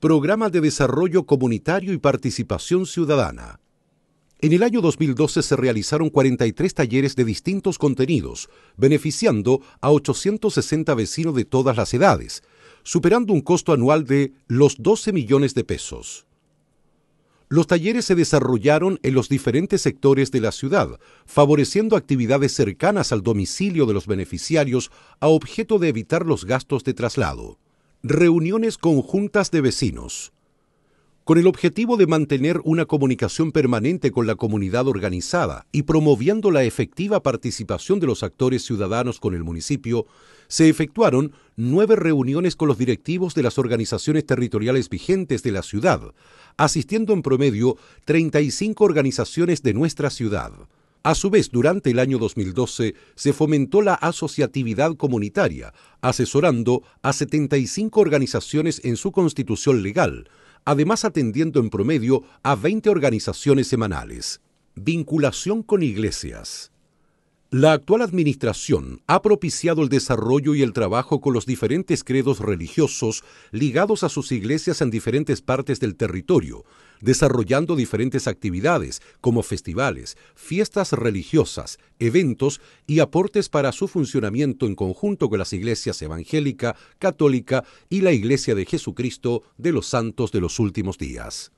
Programa de Desarrollo Comunitario y Participación Ciudadana. En el año 2012 se realizaron 43 talleres de distintos contenidos, beneficiando a 860 vecinos de todas las edades, superando un costo anual de los 12 millones de pesos. Los talleres se desarrollaron en los diferentes sectores de la ciudad, favoreciendo actividades cercanas al domicilio de los beneficiarios a objeto de evitar los gastos de traslado reuniones conjuntas de vecinos, con el objetivo de mantener una comunicación permanente con la comunidad organizada y promoviendo la efectiva participación de los actores ciudadanos con el municipio, se efectuaron nueve reuniones con los directivos de las organizaciones territoriales vigentes de la ciudad, asistiendo en promedio 35 organizaciones de nuestra ciudad. A su vez, durante el año 2012 se fomentó la asociatividad comunitaria, asesorando a 75 organizaciones en su constitución legal, además atendiendo en promedio a 20 organizaciones semanales. Vinculación con iglesias. La actual administración ha propiciado el desarrollo y el trabajo con los diferentes credos religiosos ligados a sus iglesias en diferentes partes del territorio, desarrollando diferentes actividades como festivales, fiestas religiosas, eventos y aportes para su funcionamiento en conjunto con las iglesias evangélica, católica y la Iglesia de Jesucristo de los Santos de los Últimos Días.